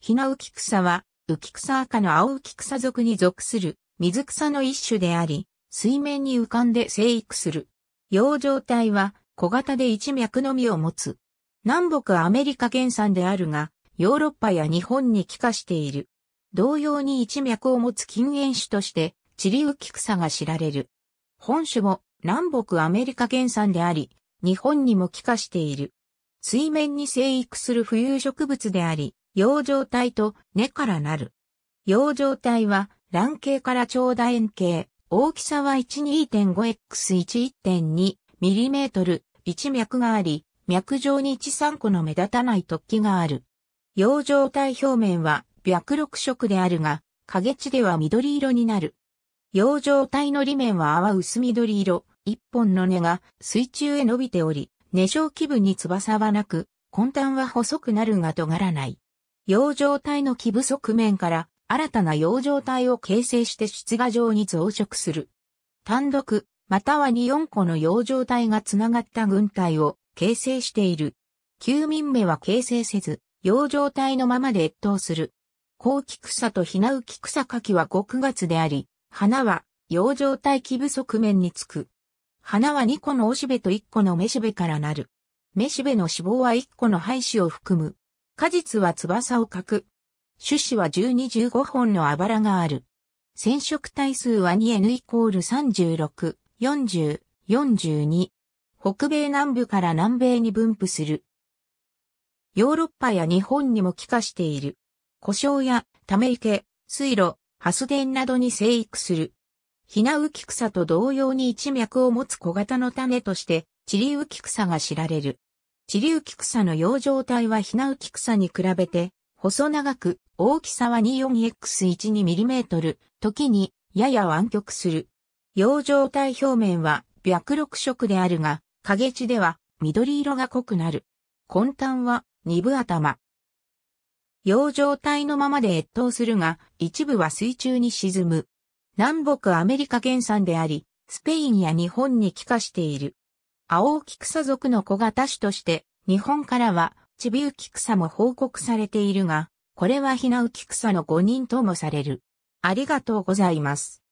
ヒナウキクサは、ウキクサ赤の青ウキクサ属に属する水草の一種であり、水面に浮かんで生育する。養状体は小型で一脈のみを持つ。南北アメリカ原産であるが、ヨーロッパや日本に帰化している。同様に一脈を持つ禁煙種として、チリウキクサが知られる。本種も南北アメリカ原産であり、日本にも帰化している。水面に生育する浮遊植物であり、葉状体と根からなる。葉状体は卵形から長楕円形、大きさは 12.5x11.2mm、一脈があり、脈状に1、3個の目立たない突起がある。葉状体表面は白緑色であるが、影地では緑色になる。葉状体の裏面は淡薄緑色、一本の根が水中へ伸びており、根小気分に翼はなく、根端は細くなるが尖らない。洋状体の基部側面から新たな洋状体を形成して出芽状に増殖する。単独、または2、4個の洋状体がつながった群体を形成している。休眠目は形成せず、洋状体のままで越冬する。高木草とひなうき草柿は5月であり、花は洋状体基部側面につく。花は2個のおしべと1個のめしべからなる。めしべの脂肪は1個の廃止を含む。果実は翼を欠く。種子は1215本のあばらがある。染色体数は 2N イコール36、40、42。北米南部から南米に分布する。ヨーロッパや日本にも帰化している。故障やため池、水路、発電などに生育する。ヒナウキ草と同様に一脈を持つ小型の種として、チリウキ草が知られる。地流菊草の養生体はひなう菊草に比べて、細長く、大きさは 24x12mm、時に、やや湾曲する。養生体表面は、白緑色であるが、影地では、緑色が濃くなる。根端は、二分頭。養生体のままで越冬するが、一部は水中に沈む。南北アメリカ原産であり、スペインや日本に帰化している。青木草属の小型種として、日本からは、チビウキ草も報告されているが、これはヒナウキ草の5人ともされる。ありがとうございます。